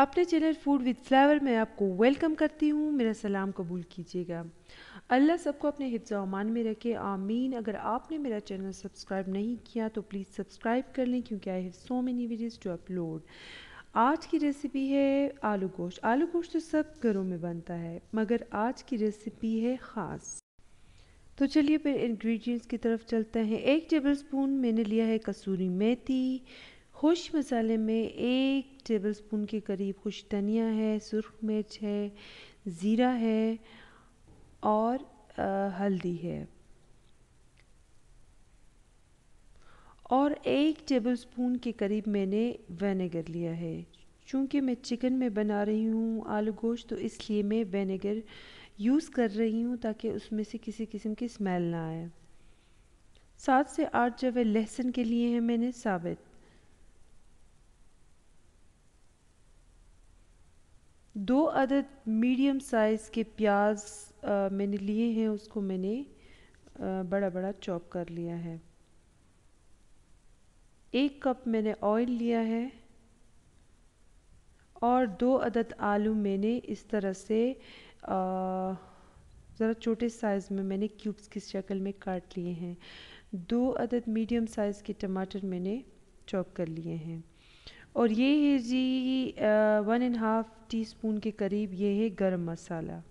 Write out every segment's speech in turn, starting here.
अपने channel food with flavour में आपको वेलकम करती हूँ मेरा सलाम कबूल कीजिएगा अल्लाह सबको अपने हिफ्ज़ अमान में रखे आमीन अगर आपने मेरा चैनल सब्सक्राइब नहीं किया तो प्लीज़ सब्सक्राइब कर लें क्योंकि I have so many videos to upload आज की रेसिपी है आलू गोश्त आलू गोश्त तो सब घरों में बनता है मगर आज की रेसिपी है ख़ास तो चलिए फिर इन्ग्रीडियंट्स की तरफ चलते हैं एक टेबल मैंने लिया है कसूरी मेथी खुश मसाले में एक टेबलस्पून के करीब खुश धनिया है सुरख मिर्च है ज़ीरा है और आ, हल्दी है और एक टेबलस्पून के करीब मैंने वेनेगर लिया है चूँकि मैं चिकन में बना रही हूँ आलू गोश्त तो इसलिए मैं वेनेगर यूज़ कर रही हूँ ताकि उसमें से किसी किस्म की स्मेल ना आए सात से आठ जवे लहसुन के लिए हैं मैंने साबित दो अदद मीडियम साइज़ के प्याज आ, मैंने लिए हैं उसको मैंने आ, बड़ा बड़ा चॉप कर लिया है एक कप मैंने ऑयल लिया है और दो अदद आलू मैंने इस तरह से ज़रा छोटे साइज़ में मैंने क्यूब्स की शक्ल में काट लिए हैं दो अदद मीडियम साइज़ के टमाटर मैंने चॉप कर लिए हैं और ये है जी one and half teaspoon के करीब ये है गरम मसाला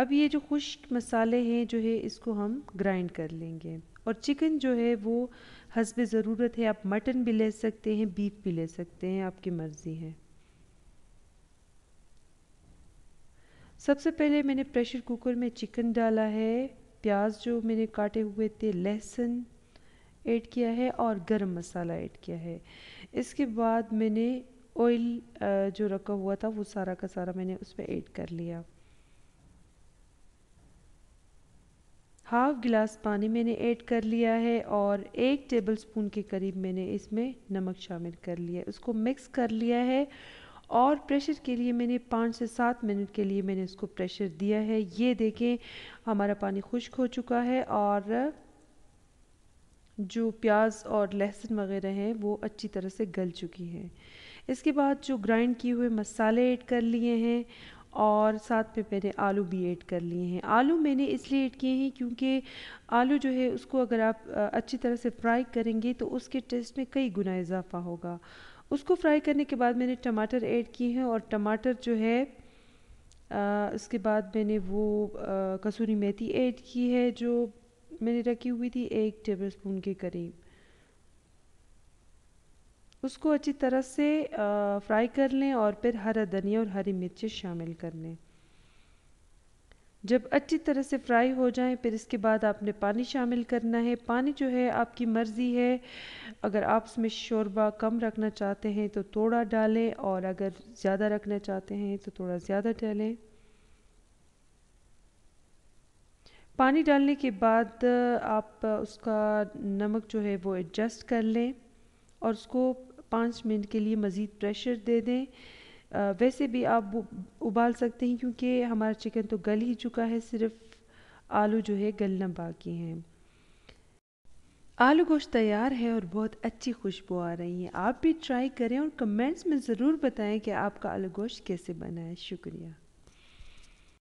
अब ये जो खुश्क मसाले हैं जो है इसको हम ग्राइंड कर लेंगे और चिकन जो है वो हसब ज़रूरत है आप मटन भी ले सकते हैं बीफ भी ले सकते हैं आपकी मर्ज़ी है सबसे पहले मैंने प्रेशर कुकर में चिकन डाला है प्याज जो मैंने काटे हुए थे लहसुन ऐड किया है और गरम मसाला ऐड किया है इसके बाद मैंने ऑयल जो रखा हुआ था वो सारा का सारा मैंने उसमें ऐड कर लिया हाफ गिलास पानी मैंने ऐड कर लिया है और एक टेबल स्पून के करीब मैंने इसमें नमक शामिल कर लिया है उसको मिक्स कर लिया है और प्रेशर के लिए मैंने पाँच से सात मिनट के लिए मैंने इसको प्रेशर दिया है ये देखें हमारा पानी खुश्क हो चुका है और जो प्याज और लहसुन वगैरह हैं वो अच्छी तरह से गल चुकी है इसके बाद जो ग्राइंड किए हुए मसाले ऐड कर लिए हैं और साथ में मैंने आलू भी ऐड कर लिए हैं आलू मैंने इसलिए ऐड किए हैं क्योंकि आलू जो है उसको अगर आप अच्छी तरह से फ्राई करेंगे तो उसके टेस्ट में कई गुना इजाफा होगा उसको फ्राई करने के बाद मैंने टमाटर ऐड किए हैं और टमाटर जो है आ, उसके बाद मैंने वो आ, कसूरी मेथी ऐड की है जो मैंने रखी हुई थी एक टेबल स्पून के करीब उसको अच्छी तरह से फ्राई कर लें और फिर हरा धनिया और हरी मिर्ची शामिल कर लें जब अच्छी तरह से फ्राई हो जाए फिर इसके बाद आपने पानी शामिल करना है पानी जो है आपकी मर्ज़ी है अगर आप इसमें शोरबा कम रखना चाहते हैं तो थोड़ा डालें और अगर ज़्यादा रखना चाहते हैं तो थोड़ा ज़्यादा डालें पानी डालने के बाद आप उसका नमक जो है वो एडजस्ट कर लें और उसको पाँच मिनट के लिए मज़ीद प्रेशर दे दें आ, वैसे भी आप उबाल सकते हैं क्योंकि हमारा चिकन तो गल ही चुका है सिर्फ आलू जो है गलना बाकी हैं आलू गोश्त तैयार है और बहुत अच्छी खुशबू आ रही है आप भी ट्राई करें और कमेंट्स में ज़रूर बताएं कि आपका आलू गोश्त कैसे बना है शुक्रिया